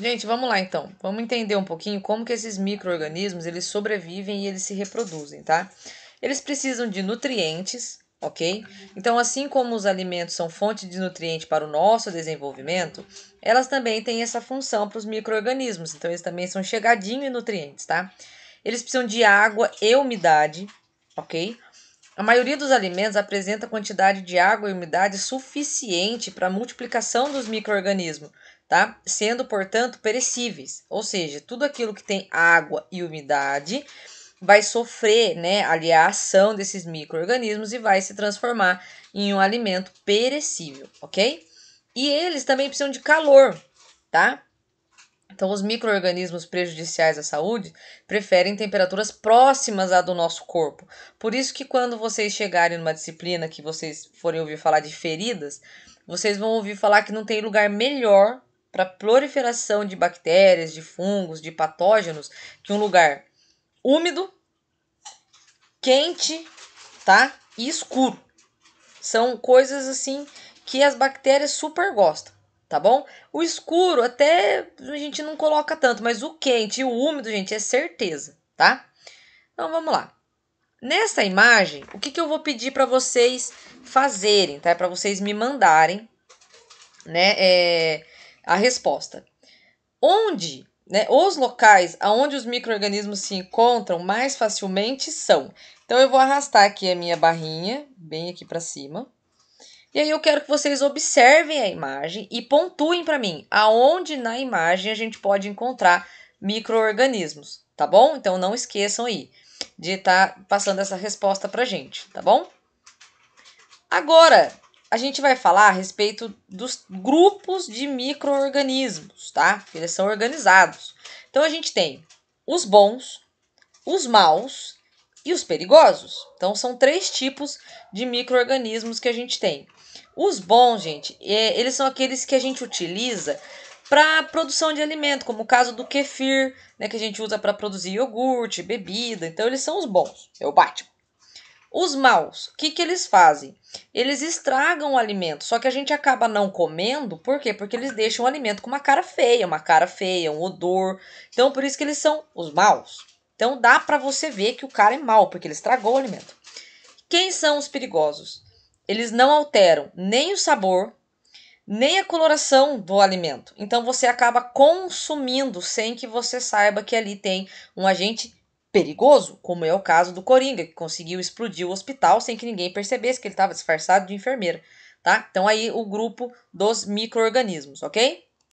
Gente, vamos lá então. Vamos entender um pouquinho como que esses micro-organismos eles sobrevivem e eles se reproduzem, tá? Eles precisam de nutrientes, ok? Então, assim como os alimentos são fonte de nutriente para o nosso desenvolvimento, elas também têm essa função para os micro-organismos. Então, eles também são chegadinho em nutrientes, tá? Eles precisam de água e umidade, ok? A maioria dos alimentos apresenta quantidade de água e umidade suficiente para a multiplicação dos micro-organismos, tá? sendo, portanto, perecíveis. Ou seja, tudo aquilo que tem água e umidade vai sofrer né, ali a ação desses micro-organismos e vai se transformar em um alimento perecível, ok? E eles também precisam de calor, tá? Então, os micro-organismos prejudiciais à saúde preferem temperaturas próximas à do nosso corpo. Por isso que quando vocês chegarem numa disciplina que vocês forem ouvir falar de feridas, vocês vão ouvir falar que não tem lugar melhor para proliferação de bactérias, de fungos, de patógenos, que um lugar úmido, quente, tá? E escuro. São coisas assim que as bactérias super gostam tá bom? O escuro até a gente não coloca tanto, mas o quente e o úmido, gente, é certeza, tá? Então vamos lá. Nessa imagem, o que, que eu vou pedir para vocês fazerem, tá? É para vocês me mandarem, né, é, a resposta. Onde, né, os locais aonde os micro-organismos se encontram mais facilmente são. Então eu vou arrastar aqui a minha barrinha bem aqui para cima e aí eu quero que vocês observem a imagem e pontuem para mim aonde na imagem a gente pode encontrar microorganismos, tá bom? Então não esqueçam aí de estar tá passando essa resposta para gente, tá bom? Agora a gente vai falar a respeito dos grupos de microorganismos, tá? Eles são organizados. Então a gente tem os bons, os maus e os perigosos. Então, são três tipos de micro-organismos que a gente tem. Os bons, gente, é, eles são aqueles que a gente utiliza para produção de alimento, como o caso do kefir, né, que a gente usa para produzir iogurte, bebida. Então, eles são os bons, é o Batman. Os maus, o que, que eles fazem? Eles estragam o alimento, só que a gente acaba não comendo, por quê? Porque eles deixam o alimento com uma cara feia, uma cara feia, um odor. Então, por isso que eles são os maus. Então dá para você ver que o cara é mal, porque ele estragou o alimento. Quem são os perigosos? Eles não alteram nem o sabor, nem a coloração do alimento. Então você acaba consumindo sem que você saiba que ali tem um agente perigoso, como é o caso do Coringa, que conseguiu explodir o hospital sem que ninguém percebesse que ele estava disfarçado de enfermeira, tá? Então aí o grupo dos microorganismos, OK?